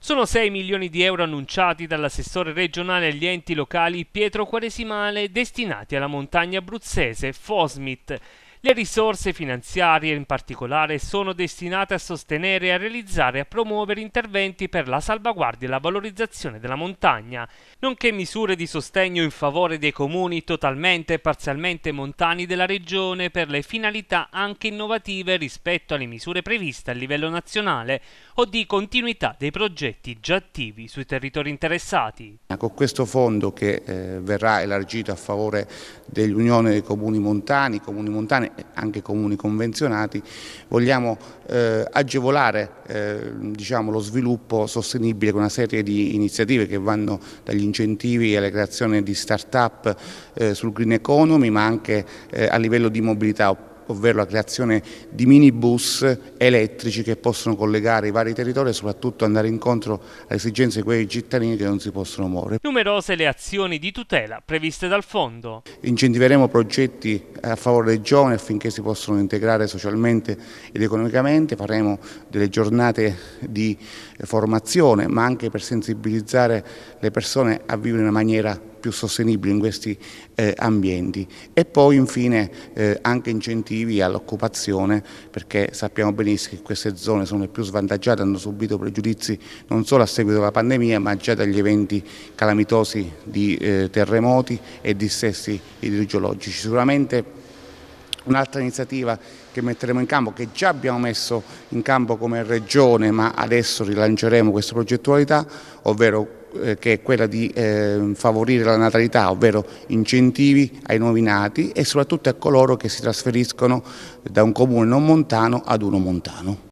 Sono 6 milioni di euro annunciati dall'assessore regionale agli enti locali Pietro Quaresimale destinati alla montagna abruzzese Fosmit le risorse finanziarie in particolare sono destinate a sostenere, a realizzare e a promuovere interventi per la salvaguardia e la valorizzazione della montagna, nonché misure di sostegno in favore dei comuni totalmente e parzialmente montani della regione per le finalità anche innovative rispetto alle misure previste a livello nazionale o di continuità dei progetti già attivi sui territori interessati. Con questo fondo che eh, verrà elargito a favore dell'Unione dei Comuni Montani, Comuni Montani italiane, anche comuni convenzionati, vogliamo eh, agevolare eh, diciamo, lo sviluppo sostenibile con una serie di iniziative che vanno dagli incentivi alla creazione di start-up eh, sul green economy, ma anche eh, a livello di mobilità ovvero la creazione di minibus elettrici che possono collegare i vari territori e soprattutto andare incontro alle esigenze di quei cittadini che non si possono muovere. Numerose le azioni di tutela previste dal fondo. Incentiveremo progetti a favore dei giovani affinché si possano integrare socialmente ed economicamente, faremo delle giornate di formazione ma anche per sensibilizzare le persone a vivere in una maniera più sostenibili in questi eh, ambienti e poi infine eh, anche incentivi all'occupazione perché sappiamo benissimo che queste zone sono le più svantaggiate, hanno subito pregiudizi non solo a seguito della pandemia ma già dagli eventi calamitosi di eh, terremoti e dissessi idrogeologici. Sicuramente Un'altra iniziativa che metteremo in campo, che già abbiamo messo in campo come regione, ma adesso rilanceremo questa progettualità, ovvero eh, che è quella di eh, favorire la natalità, ovvero incentivi ai nuovi nati e soprattutto a coloro che si trasferiscono da un comune non montano ad uno montano.